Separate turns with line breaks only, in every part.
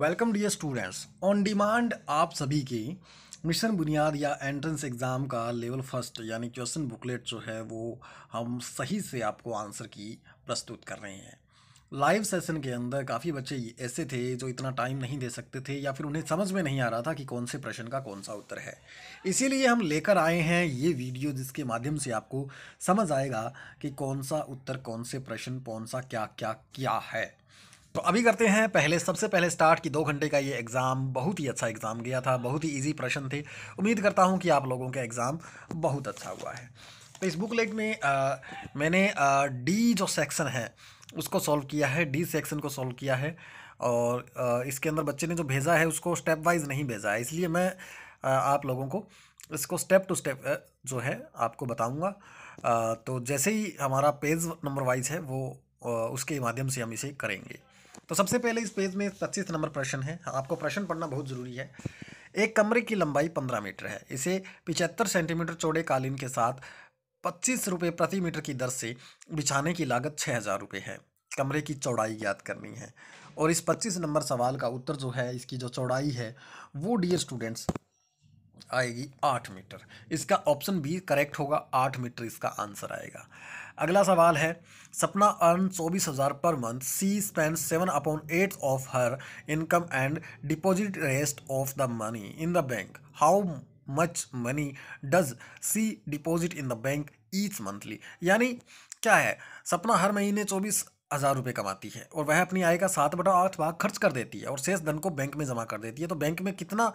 welcome dear students on demand आप सभी की मिशन बुनियाद या एंट्रेंस एग्ज़ाम का लेवल फर्स्ट यानी क्वेश्चन बुकलेट जो है वो हम सही से आपको आंसर की प्रस्तुत कर रहे हैं लाइव सेशन के अंदर काफ़ी बच्चे ऐसे थे जो इतना टाइम नहीं दे सकते थे या फिर उन्हें समझ में नहीं आ रहा था कि कौन से प्रश्न का कौन सा उत्तर है इसीलिए हम लेकर आए हैं ये वीडियो जिसके माध्यम से आपको समझ आएगा कि कौन सा उत्तर कौन से प्रश्न कौन सा क्या क्या क्या है तो अभी करते हैं पहले सबसे पहले स्टार्ट कि दो घंटे का ये एग्ज़ाम बहुत ही अच्छा एग्ज़ाम गया था बहुत ही इजी प्रश्न थे उम्मीद करता हूँ कि आप लोगों का एग्ज़ाम बहुत अच्छा हुआ है तो इस बुकलेट में आ, मैंने आ, डी जो सेक्शन है उसको सॉल्व किया है डी सेक्शन को सॉल्व किया है और आ, इसके अंदर बच्चे ने जो भेजा है उसको स्टेप वाइज नहीं भेजा है इसलिए मैं आ, आप लोगों को इसको स्टेप टू स्टेप जो है आपको बताऊँगा तो जैसे ही हमारा पेज नंबर वाइज है वो उसके माध्यम से हम इसे करेंगे तो सबसे पहले इस पेज में पच्चीस नंबर प्रश्न है आपको प्रश्न पढ़ना बहुत ज़रूरी है एक कमरे की लंबाई पंद्रह मीटर है इसे पिचहत्तर सेंटीमीटर चौड़े कालीन के साथ पच्चीस रुपये प्रति मीटर की दर से बिछाने की लागत छः हज़ार रुपये है कमरे की चौड़ाई ज्ञात करनी है और इस पच्चीस नंबर सवाल का उत्तर जो है इसकी जो चौड़ाई है वो डियर स्टूडेंट्स आएगी आठ मीटर इसका ऑप्शन बी करेक्ट होगा आठ मीटर इसका आंसर आएगा अगला सवाल है सपना अर्न चौबीस हज़ार per month she spend seven upon eight of her income and deposit rest of the money in the bank how much money does she deposit in the bank each monthly यानी क्या है सपना हर महीने चौबीस हज़ार रुपये कमाती है और वह अपनी आय का सात बटा आठ भाग खर्च कर देती है और शेष धन को बैंक में जमा कर देती है तो बैंक में कितना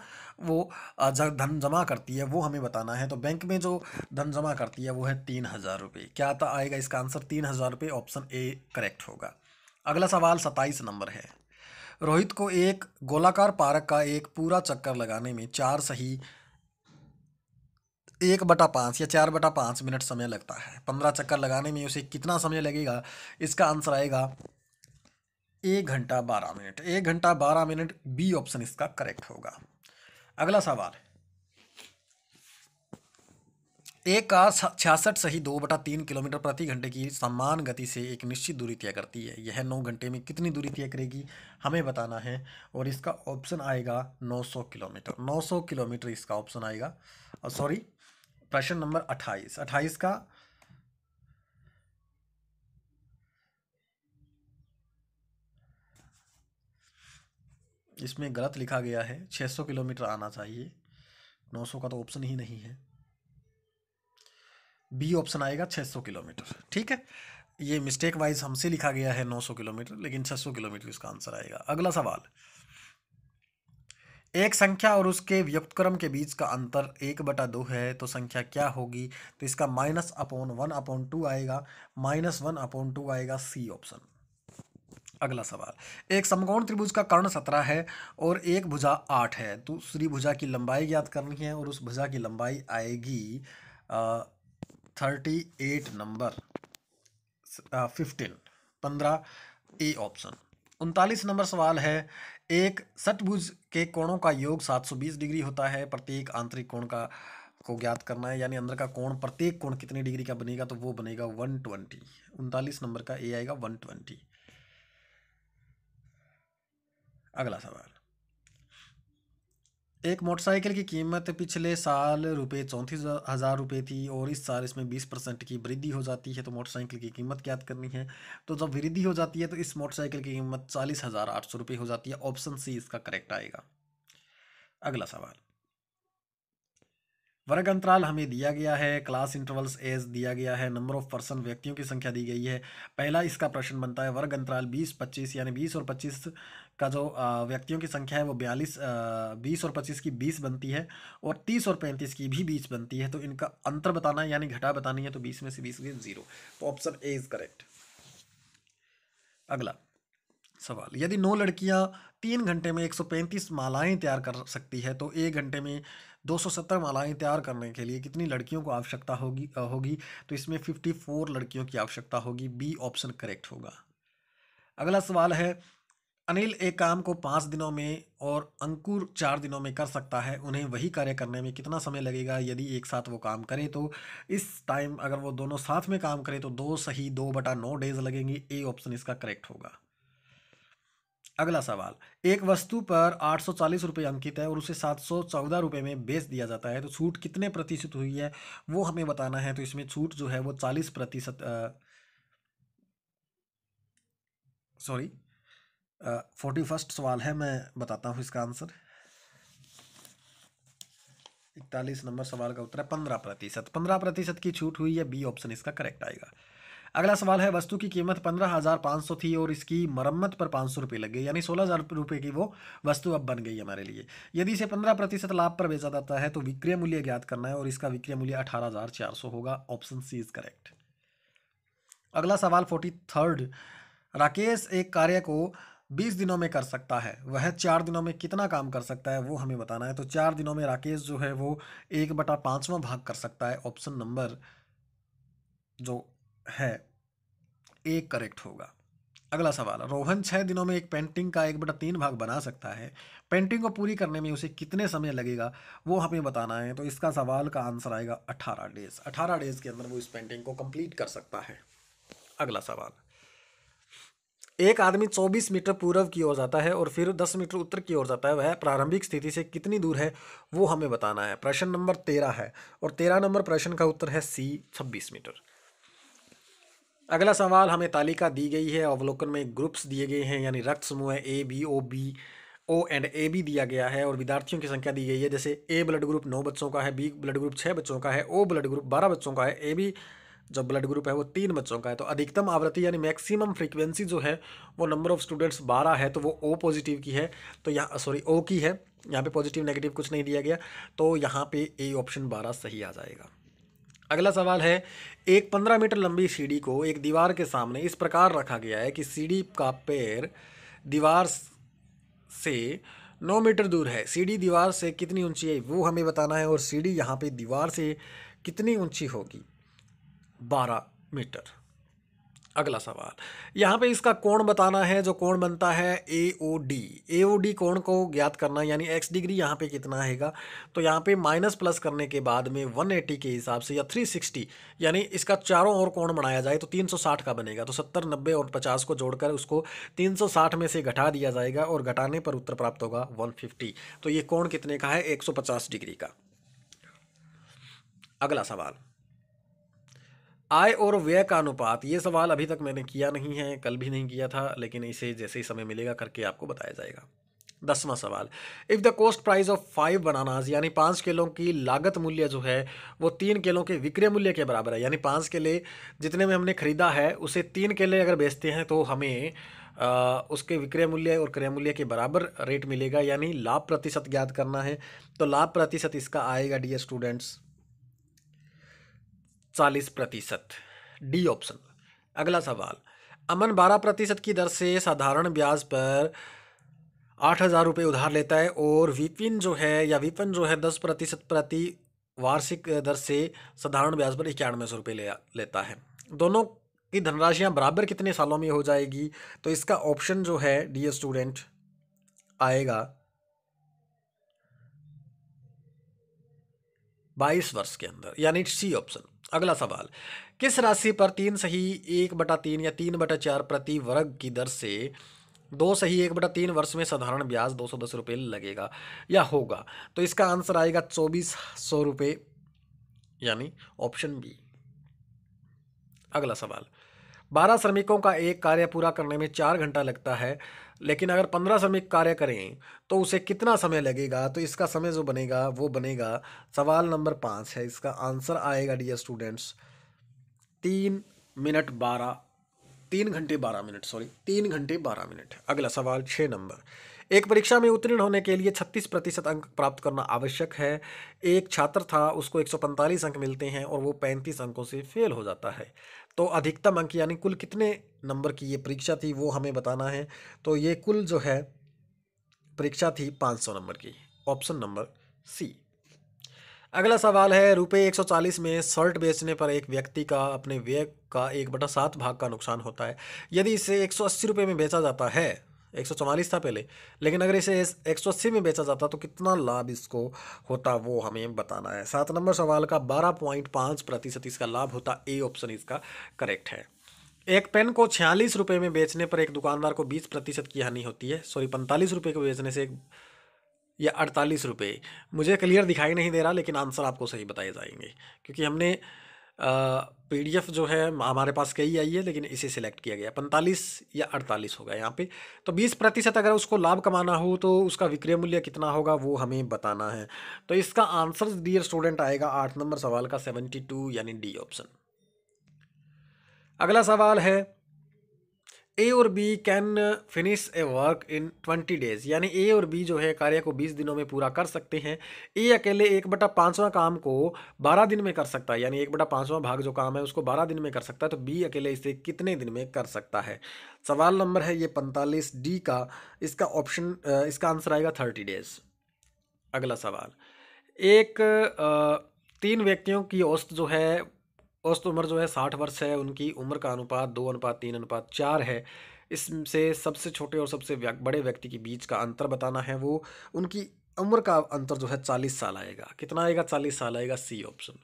वो धन जमा करती है वो हमें बताना है तो बैंक में जो धन जमा करती है वो है तीन हज़ार रुपये क्या आता आएगा इसका आंसर तीन हज़ार रुपये ऑप्शन ए करेक्ट होगा अगला सवाल सत्ताईस नंबर है रोहित को एक गोलाकार पारक का एक पूरा चक्कर लगाने में चार सही एक बटा पाँच या चार बटा पाँच मिनट समय लगता है पंद्रह चक्कर लगाने में उसे कितना समय लगेगा इसका आंसर आएगा एक घंटा बारह मिनट एक घंटा बारह मिनट बी ऑप्शन इसका करेक्ट होगा अगला सवाल एक कार छियासठ सही दो बटा तीन किलोमीटर प्रति घंटे की समान गति से एक निश्चित दूरी तय करती है यह नौ घंटे में कितनी दूरी तय करेगी हमें बताना है और इसका ऑप्शन आएगा नौ सौ किलोमीटर नौ सौ किलोमीटर इसका ऑप्शन आएगा और सॉरी प्रश्न नंबर अट्ठाईस अट्ठाईस का इसमें गलत लिखा गया है 600 किलोमीटर आना चाहिए 900 का तो ऑप्शन ही नहीं है बी ऑप्शन आएगा 600 किलोमीटर ठीक है ये मिस्टेक वाइज हमसे लिखा गया है 900 किलोमीटर लेकिन 600 किलोमीटर इसका आंसर आएगा अगला सवाल एक संख्या और उसके व्युक्तक्रम के बीच का अंतर एक बटा दो है तो संख्या क्या होगी तो इसका minus upon one upon two आएगा माइनस वन अपॉन टू आएगा सी ऑप्शन अगला सवाल एक समकोण त्रिभुज का कर्ण सत्रह है और एक भुजा आठ है दूसरी भुजा की लंबाई ज्ञात करनी है और उस भुजा की लंबाई आएगी थर्टी एट नंबर फिफ्टीन पंद्रह ए ऑप्शन उनतालीस नंबर सवाल है एक सटभुज के कोणों का योग 720 डिग्री होता है प्रत्येक आंतरिक कोण का को ज्ञात करना है यानी अंदर का कोण प्रत्येक कोण कितनी डिग्री का बनेगा तो वो बनेगा 120 उनतालीस नंबर का ए आएगा 120 अगला सवाल एक मोटरसाइकिल की कीमत पिछले साल रुपये चौंतीस हज़ार रुपये थी और इस साल इसमें बीस परसेंट की वृद्धि हो जाती है तो मोटरसाइकिल की कीमत क्या करनी है तो जब वृद्धि हो जाती है तो इस मोटरसाइकिल की कीमत चालीस हज़ार आठ सौ रुपये हो जाती है ऑप्शन सी इसका करेक्ट आएगा अगला सवाल वर्ग अंतराल हमें दिया गया है क्लास इंटरवल्स एज दिया गया है नंबर ऑफ पर्सन व्यक्तियों की संख्या दी गई है पहला इसका प्रश्न बनता है वर्ग अंतराल 20 25 यानी 20 और 25 का जो व्यक्तियों की संख्या है वो बयालीस बीस और पच्चीस की बीस बनती है और तीस और पैंतीस की भी बीस बनती है तो इनका अंतर बताना है यानी घटा बतानी है तो बीस में से बीस गए जीरो तो ऑप्शन ए इज़ करेक्ट अगला सवाल यदि नौ लड़कियां तीन घंटे में 135 मालाएं तैयार कर सकती है तो एक घंटे में 270 मालाएं तैयार करने के लिए कितनी लड़कियों को आवश्यकता होगी होगी तो इसमें 54 लड़कियों की आवश्यकता होगी बी ऑप्शन करेक्ट होगा अगला सवाल है अनिल एक काम को पाँच दिनों में और अंकुर चार दिनों में कर सकता है उन्हें वही कार्य करने में कितना समय लगेगा यदि एक साथ वो काम करें तो इस टाइम अगर वो दोनों साथ में काम करें तो दो सही दो बटा नौ डेज लगेंगे ए ऑप्शन इसका करेक्ट होगा अगला सवाल एक वस्तु पर आठ सौ चालीस रुपये अंकित है और उसे सात सौ चौदह रुपये में बेच दिया जाता है तो छूट कितने प्रतिशत हुई है वो हमें बताना है तो इसमें छूट जो है वो चालीस प्रतिशत सॉरी फोर्टी फर्स्ट सवाल है मैं बताता हूँ इसका आंसर इकतालीस नंबर सवाल का उत्तर है पंद्रह प्रतिशत पंद्रह प्रतिशत की छूट हुई है बी ऑप्शन इसका करेक्ट आएगा अगला सवाल है वस्तु की कीमत पंद्रह हज़ार पाँच सौ थी और इसकी मरम्मत पर पाँच सौ रुपये लग गए यानी सोलह हज़ार रुपये की वो वस्तु अब बन गई हमारे लिए यदि इसे पंद्रह प्रतिशत लाभ पर बेचा जाता है तो विक्रय मूल्य ज्ञात करना है और इसका विक्रय मूल्य अठारह हज़ार चार सौ होगा ऑप्शन सी इज़ करेक्ट अगला सवाल फोर्टी थर्ड राकेश एक कार्य को बीस दिनों में कर सकता है वह चार दिनों में कितना काम कर सकता है वो हमें बताना है तो चार दिनों में राकेश जो है वो एक बटा पाँचवा भाग कर सकता है ऑप्शन नंबर जो है ए करेक्ट होगा अगला सवाल रोहन छः दिनों में एक पेंटिंग का एक बटा तीन भाग बना सकता है पेंटिंग को पूरी करने में उसे कितने समय लगेगा वो हमें बताना है तो इसका सवाल का आंसर आएगा अठारह डेज अठारह डेज के अंदर वो इस पेंटिंग को कंप्लीट कर सकता है अगला सवाल एक आदमी 24 मीटर पूर्व की ओर जाता है और फिर 10 मीटर उत्तर की ओर जाता है वह प्रारंभिक स्थिति से कितनी दूर है वो हमें बताना है प्रश्न नंबर तेरह है और तेरह नंबर प्रश्न का उत्तर है सी छब्बीस मीटर अगला सवाल हमें तालिका दी गई है अवलोकन में ग्रुप्स दिए गए हैं यानी रक्त समूह A B O B O and A B दिया गया है और विद्यार्थियों की संख्या दी गई है जैसे ए ब्लड ग्रुप नौ बच्चों का है बी ब्लड ग्रुप छः बच्चों का है ओ ब्लड ग्रुप बारह बच्चों का है ए बी जो ब्लड ग्रुप है वो तीन बच्चों का है तो अधिकतम आवृत्ति यानी मैक्सिमम फ्रीक्वेंसी जो है वो नंबर ऑफ स्टूडेंट्स बारह है तो वो ओ पॉजिटिव की है तो यहाँ सॉरी ओ की है यहाँ पे पॉजिटिव नेगेटिव कुछ नहीं दिया गया तो यहाँ पे ए ऑप्शन बारह सही आ जाएगा अगला सवाल है एक 15 मीटर लंबी सीढ़ी को एक दीवार के सामने इस प्रकार रखा गया है कि सीढ़ी का पैर दीवार से 9 मीटर दूर है सीढ़ी दीवार से कितनी ऊंची है वो हमें बताना है और सीढ़ी यहाँ पे दीवार से कितनी ऊंची होगी 12 मीटर अगला सवाल यहाँ पे इसका कोण बताना है जो कोण बनता है ए O D A O D कोण को ज्ञात करना यानी एक्स डिग्री यहाँ पे कितना आएगा तो यहाँ पे माइनस प्लस करने के बाद में 180 के हिसाब से या 360 यानी इसका चारों ओर कोण बनाया जाए तो 360 का बनेगा तो 70 90 और 50 को जोड़कर उसको 360 में से घटा दिया जाएगा और घटाने पर उत्तर प्राप्त होगा फिफ्टी तो ये कोण कितने का है पचास डिग्री का अगला सवाल आय और व्यय का अनुपात ये सवाल अभी तक मैंने किया नहीं है कल भी नहीं किया था लेकिन इसे जैसे ही समय मिलेगा करके आपको बताया जाएगा दसवां सवाल if the cost price of five bananas यानी पाँच केलों की लागत मूल्य जो है वो तीन केलों के विक्रय मूल्य के बराबर है यानी पाँच केले जितने में हमने खरीदा है उसे तीन केले अगर बेचते हैं तो हमें आ, उसके विक्रय मूल्य और क्रय मूल्य के बराबर रेट मिलेगा यानी लाभ प्रतिशत ज्ञात करना है तो लाभ प्रतिशत इसका आएगा डियर स्टूडेंट्स चालीस प्रतिशत डी ऑप्शन अगला सवाल अमन बारह प्रतिशत की दर से साधारण ब्याज पर आठ हज़ार रुपये उधार लेता है और विपिन जो है या विपिन जो है दस प्रतिशत प्रति वार्षिक दर से साधारण ब्याज पर इक्यानवे सौ रुपये ले लेता है दोनों की धनराशियाँ बराबर कितने सालों में हो जाएगी तो इसका ऑप्शन जो है डी स्टूडेंट आएगा बाईस वर्ष के अंदर यानी सी ऑप्शन अगला सवाल किस राशि पर तीन सही एक बटा तीन या तीन बटा चार प्रति वर्ग की दर से दो सही एक बटा तीन वर्ष में साधारण ब्याज दो सौ दस रुपये लगेगा या होगा तो इसका आंसर आएगा चौबीस सौ रुपये यानी ऑप्शन बी अगला सवाल बारह श्रमिकों का एक कार्य पूरा करने में चार घंटा लगता है लेकिन अगर पंद्रह श्रमिक कार्य करें तो उसे कितना समय लगेगा तो इसका समय जो बनेगा वो बनेगा सवाल नंबर पाँच है इसका आंसर आएगा डियर स्टूडेंट्स तीन मिनट बारह तीन घंटे बारह मिनट सॉरी तीन घंटे बारह मिनट अगला सवाल छः नंबर एक परीक्षा में उत्तीर्ण होने के लिए छत्तीस प्रतिशत अंक प्राप्त करना आवश्यक है एक छात्र था उसको एक सौ पैंतालीस अंक मिलते हैं और वो पैंतीस अंकों से फेल हो जाता है तो अधिकतम अंक यानी कुल कितने नंबर की ये परीक्षा थी वो हमें बताना है तो ये कुल जो है परीक्षा थी 500 नंबर की ऑप्शन नंबर सी अगला सवाल है रुपये 140 में शर्ट बेचने पर एक व्यक्ति का अपने व्यय का एक बटा सात भाग का नुकसान होता है यदि इसे एक सौ में बेचा जाता है एक था पहले लेकिन अगर इसे एक में बेचा जाता तो कितना लाभ इसको होता वो हमें बताना है सात नंबर सवाल का बारह पॉइंट पाँच प्रतिशत इसका लाभ होता ए ऑप्शन इसका करेक्ट है एक पेन को छियालीस रुपये में बेचने पर एक दुकानदार को बीस प्रतिशत की हानि होती है सॉरी पैंतालीस रुपये को बेचने से एक या अड़तालीस रुपये मुझे क्लियर दिखाई नहीं दे रहा लेकिन आंसर आपको सही बताए जाएंगे क्योंकि हमने पीडीएफ जो है हमारे पास कई आई है लेकिन इसे सिलेक्ट किया गया पैंतालीस या अड़तालीस होगा यहाँ पे तो बीस प्रतिशत अगर उसको लाभ कमाना हो तो उसका विक्रय मूल्य कितना होगा वो हमें बताना है तो इसका आंसर डियर स्टूडेंट आएगा आठ नंबर सवाल का सेवेंटी टू यानी डी ऑप्शन अगला सवाल है ए और B can finish a work in twenty days यानी ए और बी जो है कार्य को बीस दिनों में पूरा कर सकते हैं ए अकेले एक बटा पाँचवा काम को बारह दिन में कर सकता है यानी एक बटा पाँचवा भाग जो काम है उसको बारह दिन में कर सकता है तो बी अकेले इसे कितने दिन में कर सकता है सवाल नंबर है ये पैंतालीस डी का इसका ऑप्शन इसका आंसर आएगा थर्टी डेज अगला सवाल एक तीन व्यक्तियों की औसत जो है औसत तो उम्र जो है साठ वर्ष है उनकी उम्र का अनुपात दो अनुपात तीन अनुपात चार है इससे सबसे छोटे और सबसे बड़े व्यक्ति के बीच का अंतर बताना है वो उनकी उम्र का अंतर जो है चालीस साल आएगा कितना आएगा चालीस साल आएगा सी ऑप्शन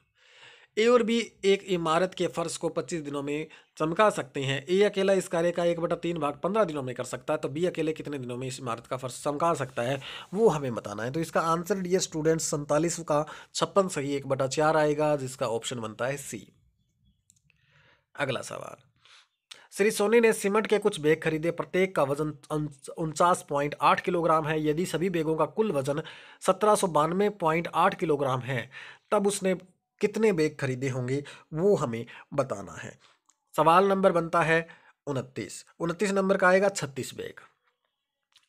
ए और बी एक इमारत के फर्श को 25 दिनों में चमका सकते हैं ए अकेला इस कार्य का एक बटा तीन भाग 15 दिनों में कर सकता है तो बी अकेले कितने दिनों में इस इमारत का फर्श चमका सकता है वो हमें बताना है तो इसका आंसर डी स्टूडेंट्स सैंतालीस का छप्पन सही एक बटा चार आएगा जिसका ऑप्शन बनता है सी अगला सवाल श्री सोनी ने सीमेंट के कुछ बैग खरीदे प्रत्येक का वजन उनचास पॉइंट आठ किलोग्राम है यदि सभी बैगों का कुल वजन सत्रह सौ बानवे पॉइंट आठ किलोग्राम है तब उसने कितने बैग खरीदे होंगे वो हमें बताना है सवाल नंबर बनता है उनतीस उनतीस नंबर का आएगा छत्तीस बैग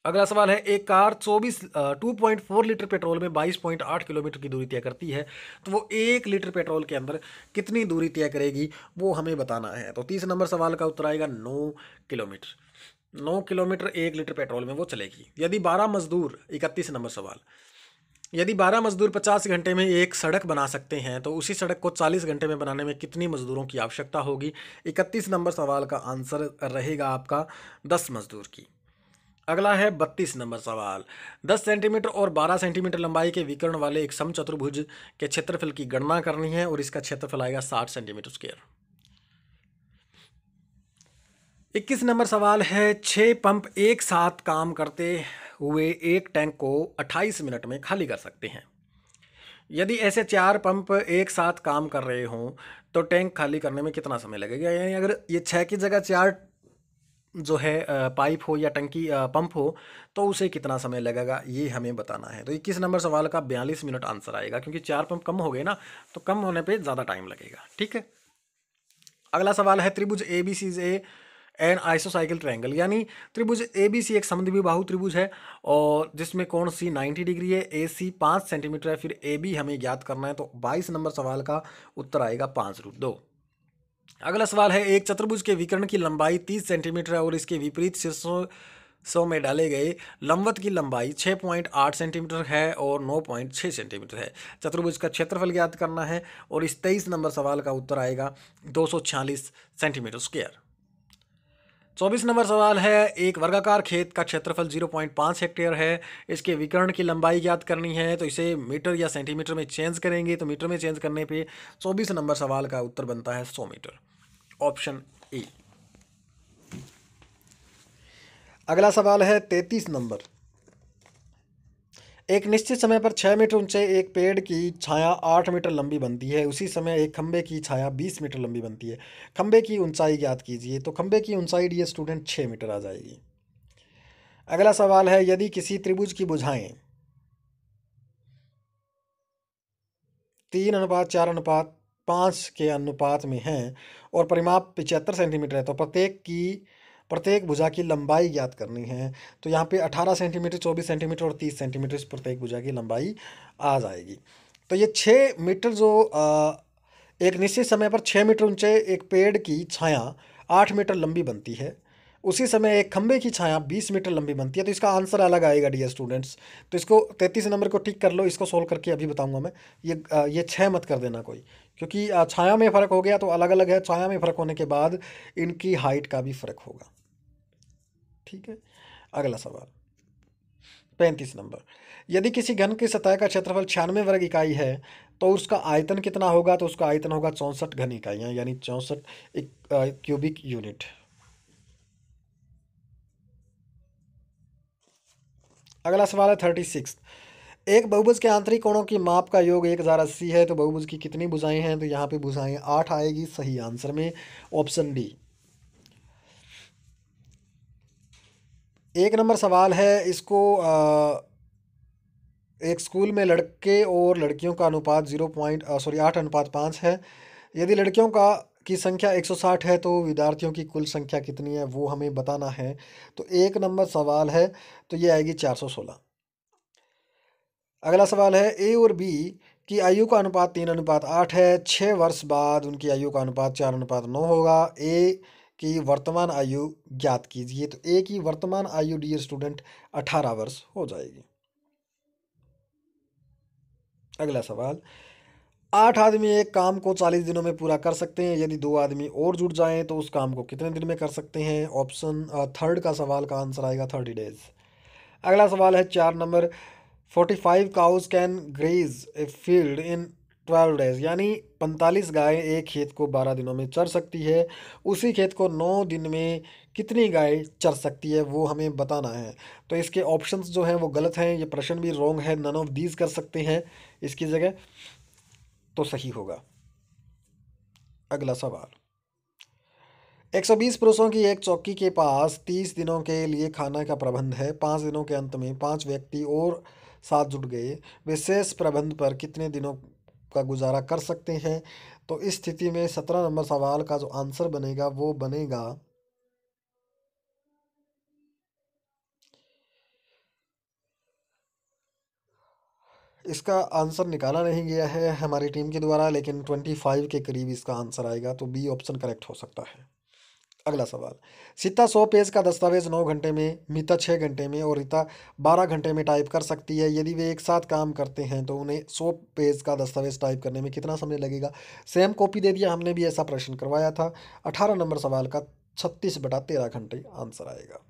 अगला सवाल है एक कार 24 2.4 लीटर पेट्रोल में 22.8 किलोमीटर की दूरी तय करती है तो वो एक लीटर पेट्रोल के अंदर कितनी दूरी तय करेगी वो हमें बताना है तो तीस नंबर सवाल का उत्तर आएगा नौ किलोमीटर नौ किलोमीटर एक लीटर पेट्रोल में वो चलेगी यदि बारह मजदूर इकतीस नंबर सवाल यदि 12 मजदूर 50 घंटे में एक सड़क बना सकते हैं तो उसी सड़क को 40 घंटे में बनाने में कितनी मजदूरों की आवश्यकता होगी 31 नंबर सवाल का आंसर रहेगा आपका 10 मजदूर की अगला है बत्तीस नंबर सवाल दस सेंटीमीटर और बारह सेंटीमीटर लंबाई के विकर्ण वाले एक समचतुर्भुज के क्षेत्रफल की गणना करनी है और इसका क्षेत्रफल आएगा साठ सेंटीमीटर स्क्वेयर इक्कीस नंबर सवाल है छह पंप एक साथ काम करते हुए एक टैंक को 28 मिनट में खाली कर सकते हैं यदि ऐसे चार पंप एक साथ काम कर रहे हों तो टैंक खाली करने में कितना समय लगेगा यानी अगर ये छः की जगह चार जो है पाइप हो या टंकी पंप हो तो उसे कितना समय लगेगा ये हमें बताना है तो इक्कीस नंबर सवाल का बयालीस मिनट आंसर आएगा क्योंकि चार पंप कम हो गए ना तो कम होने पे ज़्यादा टाइम लगेगा ठीक है अगला सवाल है त्रिभुज A B C A and आइसोसाइकिल ट्रायंगल यानी त्रिभुज ए बी सी एक बाहु त्रिभुज है और जिसमें कौन सी 90 डिग्री है ए सी पाँच सेंटीमीटर है फिर ए बी हमें ज्ञात करना है तो 22 नंबर सवाल का उत्तर आएगा पाँच रूट दो अगला सवाल है एक चतुर्भुज के विकर्ण की लंबाई तीस सेंटीमीटर है और इसके विपरीत शीर्षों सौ में डाले गए लंबवत की लंबाई 6.8 सेंटीमीटर है और 9.6 सेंटीमीटर है चतुर्भुज का क्षेत्रफल ज्ञात करना है और इस तेईस नंबर सवाल का उत्तर आएगा दो सेंटीमीटर स्क्वायर चौबीस नंबर सवाल है एक वर्गाकार खेत का क्षेत्रफल 0.5 हेक्टेयर है इसके विकर्ण की लंबाई ज्ञात करनी है तो इसे मीटर या सेंटीमीटर में चेंज करेंगे तो मीटर में चेंज करने पे चौबीस नंबर सवाल का उत्तर बनता है सौ मीटर ऑप्शन ए अगला सवाल है तैतीस नंबर एक निश्चित समय पर छः मीटर ऊंचे एक पेड़ की छाया आठ मीटर लंबी बनती है उसी समय एक खंबे की छाया बीस मीटर लंबी बनती है खंबे की ऊंचाई ज्ञात कीजिए तो खंबे की ऊंचाई डी स्टूडेंट छः मीटर आ जाएगी अगला सवाल है यदि किसी त्रिभुज की बुझाएं तीन अनुपात चार अनुपात पाँच के अनुपात में हैं और परिमाप पिचहत्तर सेंटीमीटर है तो प्रत्येक की प्रत्येक भुजा की लंबाई ज्ञात करनी है तो यहाँ पे 18 सेंटीमीटर 24 सेंटीमीटर और 30 सेंटीमीटर प्रत्येक भुजा की लंबाई आ जाएगी तो ये छः मीटर जो एक निश्चित समय पर छः मीटर ऊंचे एक पेड़ की छाया आठ मीटर लंबी बनती है उसी समय एक खंबे की छाया बीस मीटर लंबी बनती है तो इसका आंसर अलग आएगा डियर स्टूडेंट्स तो इसको तैंतीस नंबर को टिक कर लो इसको सोल्व करके अभी बताऊंगा मैं ये ये छः मत कर देना कोई क्योंकि छाया में फ़र्क हो गया तो अलग अलग है छाया में फ़र्क होने के बाद इनकी हाइट का भी फ़र्क होगा ठीक है अगला सवाल पैंतीस नंबर यदि किसी घन की सतह का क्षेत्रफल छियानवे वर्ग इकाई है तो उसका आयतन कितना होगा तो उसका आयतन होगा चौंसठ घन इकाइयाँ यानी चौंसठ क्यूबिक यूनिट अगला सवाल है थर्टी सिक्स एक बहुभुज के आंतरिक कोणों की माप का योग एक हज़ार अस्सी है तो बहुभुज की कितनी भुजाएं हैं तो यहाँ पे भुजाएं आठ आएगी सही आंसर में ऑप्शन डी एक नंबर सवाल है इसको आ, एक स्कूल में लड़के और लड़कियों का अनुपात जीरो पॉइंट सॉरी आठ अनुपात पाँच है यदि लड़कियों का की संख्या एक सौ साठ है तो विद्यार्थियों की कुल संख्या कितनी है वो हमें बताना है तो एक नंबर सवाल है तो ये आएगी चार सौ सोलह अगला सवाल है ए और बी की आयु का अनुपात तीन अनुपात आठ है छः वर्ष बाद उनकी आयु का अनुपात चार अनुपात नौ होगा ए की वर्तमान आयु ज्ञात कीजिए तो ए की वर्तमान आयु डियर स्टूडेंट अठारह वर्ष हो जाएगी अगला सवाल आठ आदमी एक काम को चालीस दिनों में पूरा कर सकते हैं यदि दो आदमी और जुट जाएं तो उस काम को कितने दिन में कर सकते हैं ऑप्शन थर्ड का सवाल का आंसर आएगा थर्टी डेज अगला सवाल है चार number forty five cows can graze a field in twelve days यानी पैंतालीस गाय एक खेत को बारह दिनों में चर सकती है उसी खेत को नौ दिन में कितनी गाय चर सकती है वो हमें बताना है तो इसके ऑप्शंस जो हैं वो गलत हैं ये प्रश्न भी रॉन्ग है नन ऑफ दीज कर सकते हैं इसकी जगह तो सही होगा अगला सवाल 120 पुरुषों की एक चौकी के पास 30 दिनों के लिए खाना का प्रबंध है पाँच दिनों के अंत में पाँच व्यक्ति और साथ जुट गए विशेष प्रबंध पर कितने दिनों का गुजारा कर सकते हैं तो इस स्थिति में सत्रह नंबर सवाल का जो आंसर बनेगा वो बनेगा इसका आंसर निकाला नहीं गया है हमारी टीम के द्वारा लेकिन ट्वेंटी फाइव के करीब इसका आंसर आएगा तो बी ऑप्शन करेक्ट हो सकता है अगला सवाल सीता सौ पेज का दस्तावेज नौ घंटे में मीता छः घंटे में और रीता बारह घंटे में टाइप कर सकती है यदि वे एक साथ काम करते हैं तो उन्हें सौ पेज का दस्तावेज टाइप करने में कितना समय लगेगा सेम कॉपी दे दिया हमने भी ऐसा प्रश्न करवाया था अठारह नंबर सवाल का छत्तीस बटा तेरह घंटे आंसर आएगा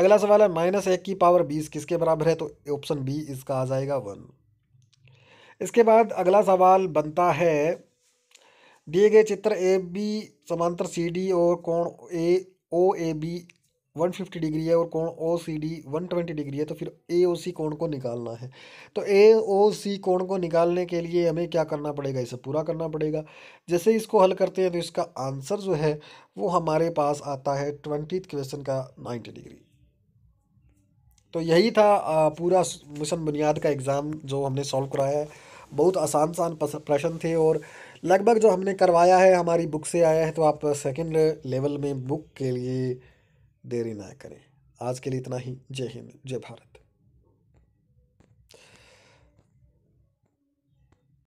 अगला सवाल है माइनस एक की पावर बीस किसके बराबर है तो ऑप्शन बी इसका आ जाएगा वन इसके बाद अगला सवाल बनता है दिए गए चित्र ए बी समांतर सी डी और कोण A O A B one fifty degree है और कोण O C D one twenty degree है तो फिर ए ओ सी कोण को निकालना है तो ए ओ सी कोण को निकालने के लिए हमें क्या करना पड़ेगा इसे पूरा करना पड़ेगा जैसे इसको हल करते हैं तो इसका आंसर जो है वो हमारे पास आता है ट्वेंटी क्वेश्चन का नाइन्टी डिग्री तो यही था पूरा मिशन बुनियाद का एग्ज़ाम जो हमने सॉल्व कराया है बहुत आसान आसान प्रश्न थे और लगभग जो हमने करवाया है हमारी बुक से आया है तो आप सेकेंड लेवल में बुक के लिए देरी ना करें आज के लिए इतना ही जय हिंद जय भारत